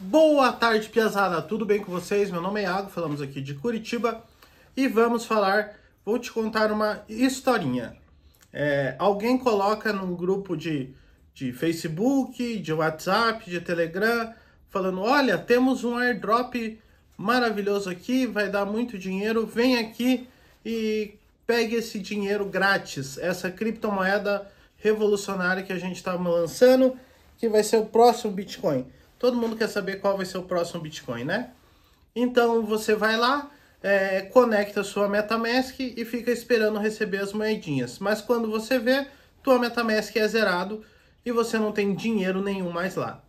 Boa tarde, Piazada! Tudo bem com vocês? Meu nome é Iago, falamos aqui de Curitiba e vamos falar. Vou te contar uma historinha. É, alguém coloca num grupo de, de Facebook, de WhatsApp, de Telegram, falando: Olha, temos um airdrop maravilhoso aqui, vai dar muito dinheiro, vem aqui e pegue esse dinheiro grátis, essa criptomoeda revolucionária que a gente está lançando, que vai ser o próximo Bitcoin. Todo mundo quer saber qual vai ser o próximo Bitcoin, né? Então você vai lá, é, conecta sua MetaMask e fica esperando receber as moedinhas. Mas quando você vê, tua MetaMask é zerado e você não tem dinheiro nenhum mais lá.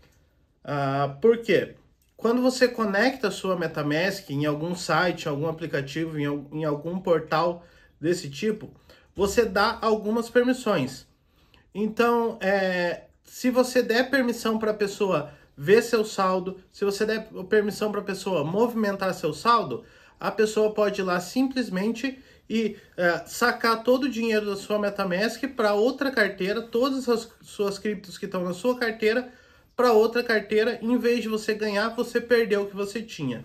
Ah, por quê? Quando você conecta sua MetaMask em algum site, algum aplicativo, em, em algum portal desse tipo, você dá algumas permissões. Então, é, se você der permissão para a pessoa ver seu saldo. Se você der permissão para a pessoa movimentar seu saldo, a pessoa pode ir lá simplesmente e é, sacar todo o dinheiro da sua MetaMask para outra carteira, todas as suas criptos que estão na sua carteira para outra carteira, em vez de você ganhar, você perdeu o que você tinha.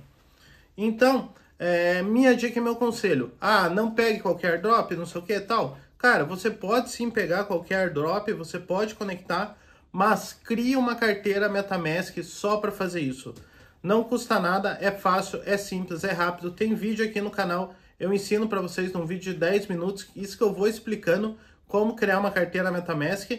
Então, é, minha dica e meu conselho: ah, não pegue qualquer drop, não sei o que tal. Cara, você pode sim pegar qualquer drop, você pode conectar, mas crie uma carteira MetaMask só para fazer isso. Não custa nada, é fácil, é simples, é rápido. Tem vídeo aqui no canal, eu ensino para vocês num vídeo de 10 minutos, isso que eu vou explicando como criar uma carteira MetaMask.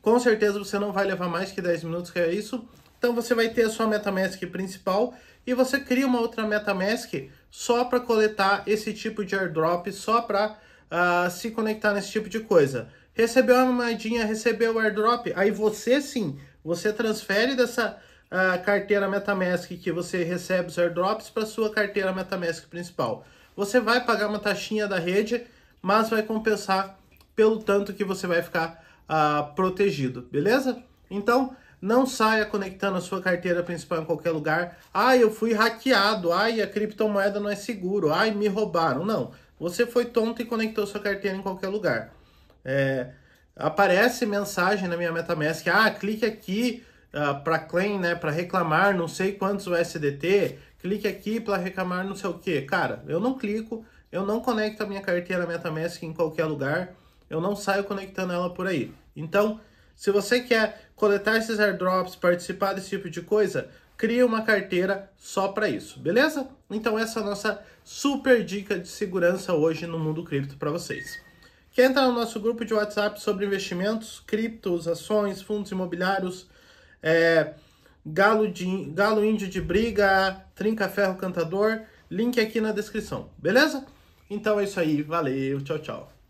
Com certeza você não vai levar mais que 10 minutos, que é isso. Então você vai ter a sua MetaMask principal e você cria uma outra MetaMask só para coletar esse tipo de airdrop, só para uh, ah, se conectar nesse tipo de coisa recebeu a moedinha, recebeu o airdrop, aí você sim, você transfere dessa uh, carteira MetaMask que você recebe os airdrops para sua carteira MetaMask principal. Você vai pagar uma taxinha da rede, mas vai compensar pelo tanto que você vai ficar uh, protegido, beleza? Então, não saia conectando a sua carteira principal em qualquer lugar. Ah, eu fui hackeado. Ai, a criptomoeda não é seguro. Ai, me roubaram. Não, você foi tonto e conectou sua carteira em qualquer lugar. É, aparece mensagem na minha MetaMask, ah, clique aqui uh, ah, para claim, né, para reclamar não sei quantos USDT, clique aqui para reclamar não sei o que. Cara, eu não clico, eu não conecto a minha carteira MetaMask em qualquer lugar, eu não saio conectando ela por aí. Então, se você quer coletar esses airdrops, participar desse tipo de coisa, cria uma carteira só para isso, beleza? Então essa é a nossa super dica de segurança hoje no mundo cripto para vocês. Quer entrar no nosso grupo de WhatsApp sobre investimentos, criptos, ações, fundos imobiliários, é, galo, de, galo índio de briga, trinca ferro cantador? Link aqui na descrição, beleza? Então é isso aí, valeu, tchau, tchau.